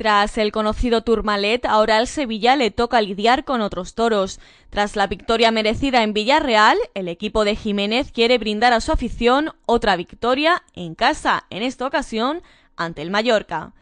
Tras el conocido Tourmalet, ahora al Sevilla le toca lidiar con otros toros. Tras la victoria merecida en Villarreal, el equipo de Jiménez quiere brindar a su afición otra victoria en casa, en esta ocasión ante el Mallorca.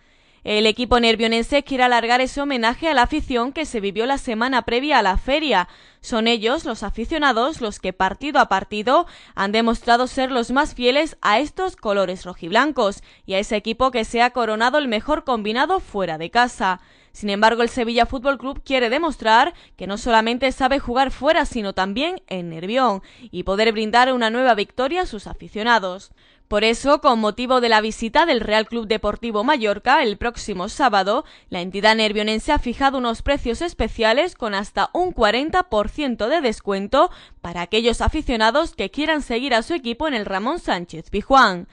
El equipo nervionense quiere alargar ese homenaje a la afición que se vivió la semana previa a la feria. Son ellos, los aficionados, los que partido a partido han demostrado ser los más fieles a estos colores rojiblancos y a ese equipo que se ha coronado el mejor combinado fuera de casa. Sin embargo, el Sevilla Fútbol Club quiere demostrar que no solamente sabe jugar fuera, sino también en Nervión y poder brindar una nueva victoria a sus aficionados. Por eso, con motivo de la visita del Real Club Deportivo Mallorca el próximo sábado, la entidad nervionense ha fijado unos precios especiales con hasta un 40% de descuento para aquellos aficionados que quieran seguir a su equipo en el Ramón Sánchez Pijuán.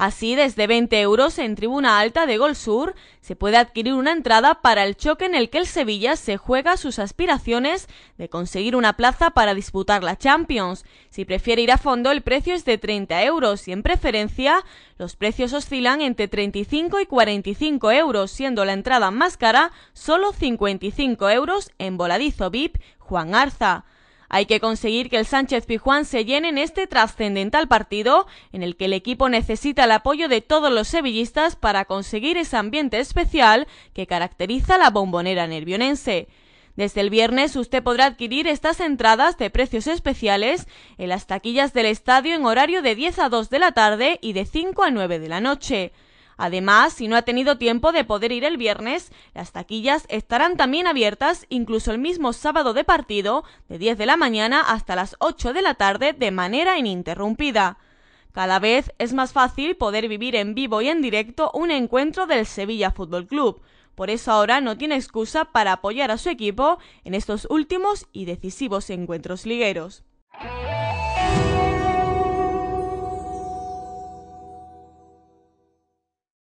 Así, desde 20 euros en tribuna alta de Gol Sur se puede adquirir una entrada para el choque en el que el Sevilla se juega sus aspiraciones de conseguir una plaza para disputar la Champions. Si prefiere ir a fondo, el precio es de 30 euros y en preferencia los precios oscilan entre 35 y 45 euros, siendo la entrada más cara solo 55 euros en voladizo VIP Juan Arza. Hay que conseguir que el Sánchez Pijuan se llene en este trascendental partido en el que el equipo necesita el apoyo de todos los sevillistas para conseguir ese ambiente especial que caracteriza la bombonera nervionense. Desde el viernes usted podrá adquirir estas entradas de precios especiales en las taquillas del estadio en horario de 10 a 2 de la tarde y de 5 a 9 de la noche. Además, si no ha tenido tiempo de poder ir el viernes, las taquillas estarán también abiertas incluso el mismo sábado de partido, de 10 de la mañana hasta las 8 de la tarde, de manera ininterrumpida. Cada vez es más fácil poder vivir en vivo y en directo un encuentro del Sevilla Fútbol Club. Por eso ahora no tiene excusa para apoyar a su equipo en estos últimos y decisivos encuentros ligueros.